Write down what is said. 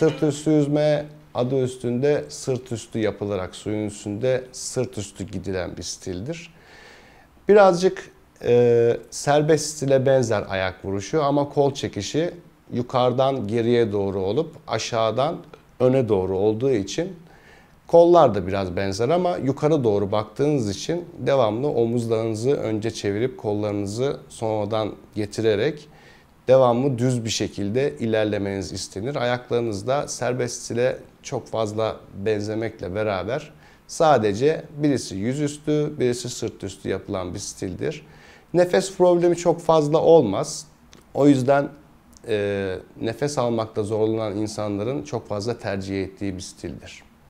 Sırt üstü yüzme adı üstünde sırt üstü yapılarak suyun üstünde sırt üstü gidilen bir stildir. Birazcık e, serbest stile benzer ayak vuruşu ama kol çekişi yukarıdan geriye doğru olup aşağıdan öne doğru olduğu için kollar da biraz benzer ama yukarı doğru baktığınız için devamlı omuzlarınızı önce çevirip kollarınızı sonradan getirerek devamlı düz bir şekilde ilerlemeniz istenir. Ayaklarınız da serbest stile çok fazla benzemekle beraber sadece birisi yüzüstü, birisi sırt üstü yapılan bir stildir. Nefes problemi çok fazla olmaz. O yüzden e, nefes almakta zorlanan insanların çok fazla tercih ettiği bir stildir.